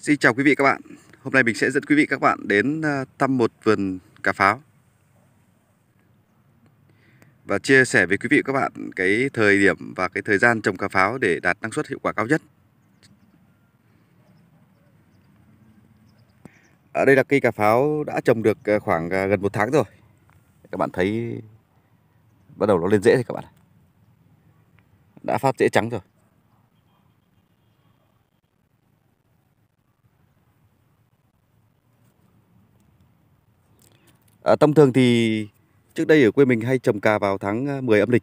Xin chào quý vị các bạn Hôm nay mình sẽ dẫn quý vị các bạn đến à, thăm một vườn cà pháo Và chia sẻ với quý vị các bạn cái thời điểm và cái thời gian trồng cà pháo để đạt năng suất hiệu quả cao nhất Ở đây là cây cà pháo đã trồng được à, khoảng à, gần một tháng rồi Các bạn thấy bắt đầu nó lên rễ rồi các bạn Đã phát rễ trắng rồi À, ờ, thông thường thì trước đây ở quê mình hay trồng cà vào tháng 10 ờ, âm lịch.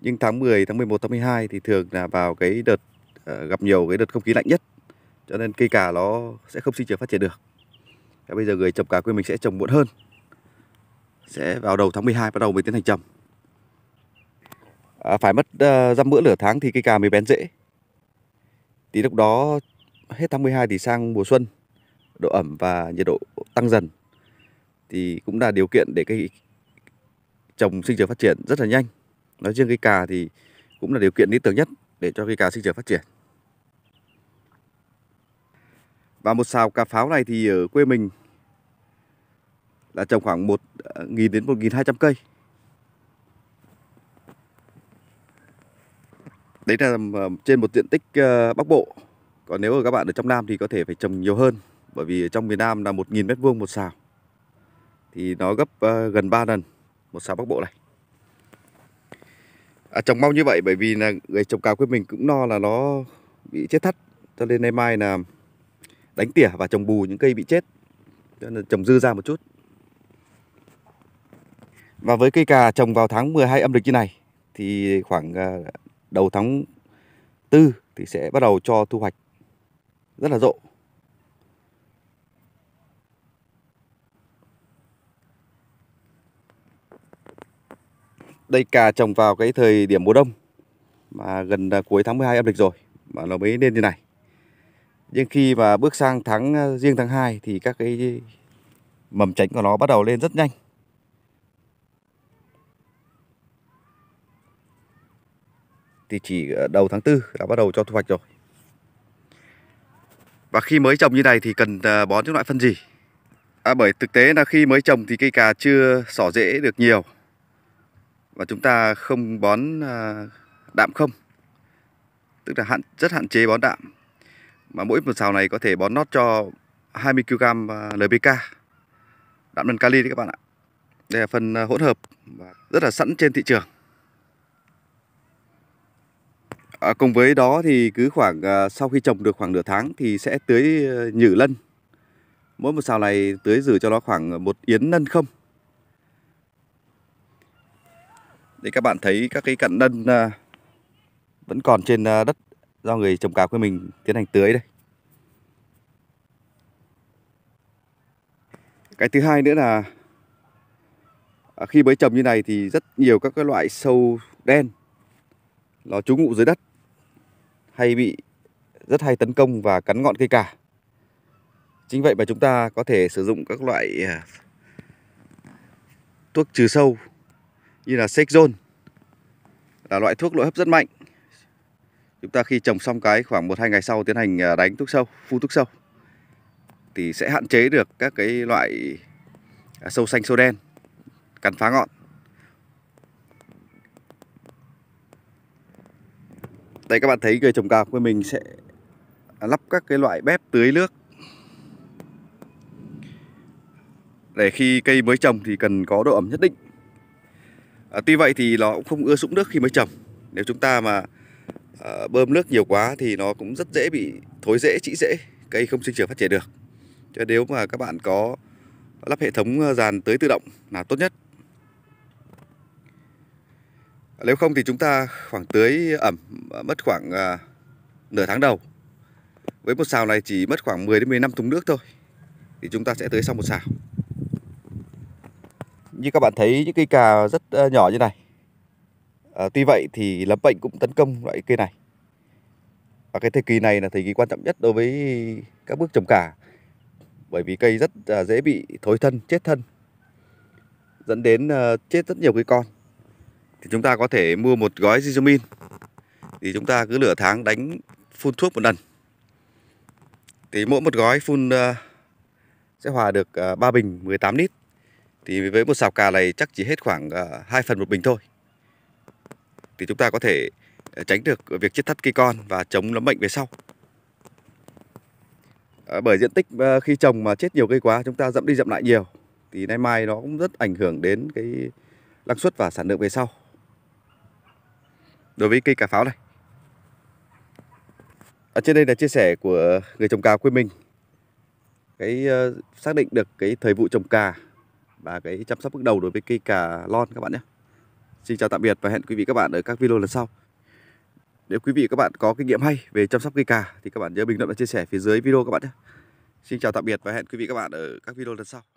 Nhưng tháng 10, tháng 11, tháng 12 thì thường là vào cái đợt à, gặp nhiều cái đợt không khí lạnh nhất. Cho nên cây cà nó sẽ không sinh trưởng phát triển được. Và bây giờ người trồng cà quê mình sẽ trồng muộn hơn. Sẽ vào đầu tháng 12 bắt đầu mới tiến hành trồng. À, phải mất uh, bữa lửa tháng thì cây cà mới bén rễ. Thì lúc đó hết tháng 12 thì sang mùa xuân, độ ẩm và nhiệt độ tăng dần thì cũng là điều kiện để cây trồng sinh trưởng phát triển rất là nhanh. Nói riêng cây cà thì cũng là điều kiện lý tưởng nhất để cho cây cà sinh trưởng phát triển. Và một sào cà pháo này thì ở quê mình là trồng khoảng 1.000 à, đến 1.200 cây. Đấy là à, trên một diện tích à, Bắc Bộ. Còn nếu các bạn ở trong Nam thì có thể phải trồng nhiều hơn. Bởi vì trong miền Nam là 1.000 m2 một sào thì nó gấp uh, gần 3 lần một sào Bắc Bộ này. À, trồng mau như vậy bởi vì là người trồng cà quê mình cũng lo là nó bị chết thắt cho nên nay mai là đánh tỉa và trồng bù những cây bị chết cho nên trồng dư ra một chút. Và với cây cà trồng vào tháng 12 âm lịch như này thì khoảng uh, đầu tháng 4 thì sẽ bắt đầu cho thu hoạch rất là rộ. đây cà trồng vào cái thời điểm mùa đông mà gần à, cuối tháng 12 âm lịch rồi mà nó mới lên như này. Nhưng khi mà bước sang tháng à, riêng tháng 2 thì các cái mầm chánh của nó bắt đầu lên rất nhanh. Thì chỉ đầu tháng 4 đã bắt đầu cho thu hoạch rồi. Và khi mới trồng như này thì cần à, bón những loại phân gì? À, bởi thực tế là khi mới trồng thì cây cà chưa xỏ rễ được nhiều và chúng ta không bón à, đạm không tức là hạn rất hạn chế bón đạm mà mỗi một sào này có thể bón nót cho 20 kg LPK đạm nâng kali đấy các bạn ạ đây là phần à, hỗn hợp và rất là sẵn trên thị trường à, cùng với đó thì cứ khoảng à, sau khi trồng được khoảng nửa tháng thì sẽ tưới nhử lân mỗi một sào này tưới rửa cho nó khoảng một yến lân không thì các bạn thấy các cái cặn nân à, vẫn còn trên à, đất do người trồng cà quê mình tiến hành tưới đây. Cái thứ hai nữa là à, khi mới trồng như này thì rất nhiều các cái loại sâu đen nó trú ngụ dưới đất hay bị rất hay tấn công và cắn ngọn cây cà. Chính vậy mà chúng ta có thể sử dụng các loại thuốc trừ sâu như là Sexzone là loại thuốc nội hấp rất mạnh. Chúng ta khi trồng xong cái khoảng 1-2 ngày sau tiến hành à, đánh thuốc sâu, phun thuốc sâu thì sẽ hạn chế được các cái loại à, sâu xanh sâu đen cắn phá ngọn. Đây các bạn thấy cây trồng cao của mình sẽ lắp các cái loại bếp tưới nước để khi cây mới trồng thì cần có độ ẩm nhất định à, Tuy vậy thì nó cũng không ưa sũng nước khi mới trồng Nếu chúng ta mà à, bơm nước nhiều quá thì nó cũng rất dễ bị thối rễ, trĩ rễ Cây không sinh trưởng phát triển được Cho nếu mà các bạn có lắp hệ thống ờ, dàn tưới tự động là tốt nhất Nếu không thì chúng ta khoảng tưới ẩm mất khoảng à, nửa tháng đầu Với một xào này chỉ mất khoảng 10 đến 15 thùng nước thôi Thì chúng ta sẽ tưới xong một xào như các bạn thấy những cây cà rất ờ, nhỏ như này à, Tuy vậy thì lấm bệnh cũng tấn công loại cây này Và cái thời kỳ này là thời kỳ quan trọng nhất đối với các bước trồng cà Bởi vì cây rất ờ, dễ bị thối thân, chết thân Dẫn đến chết rất nhiều cây con Thì chúng ta có thể mua một gói Zizomin Thì chúng ta cứ nửa tháng đánh phun thuốc một lần Thì mỗi một gói phun sẽ hòa được 3 bình 18 lít thì với một xào cà này chắc chỉ hết khoảng 2 ờ, phần một bình thôi. Thì chúng ta có thể ờ, tránh được việc chết thắt cây con và chống lấm bệnh về sau. Ờ, bởi diện tích khi trồng mà chết nhiều cây quá chúng ta dẫm đi dậm lại nhiều thì nay mai nó cũng rất ảnh hưởng đến cái năng suất và sản lượng về sau. Đối với cây cà pháo này. ở trên đây là chia sẻ của người trồng cà quê mình. Cái xác định được cái thời vụ trồng cà và cái chăm sóc bước đầu đối với cây cà lon các bạn nhé. Xin chào tạm biệt và hẹn quý vị các bạn ở các video lần sau. Nếu quý vị các bạn có kinh nghiệm hay về chăm sóc cây cà thì các bạn nhớ bình luận và chia sẻ phía dưới video các bạn nhé. Xin chào tạm biệt và hẹn quý vị các bạn ở các video lần sau.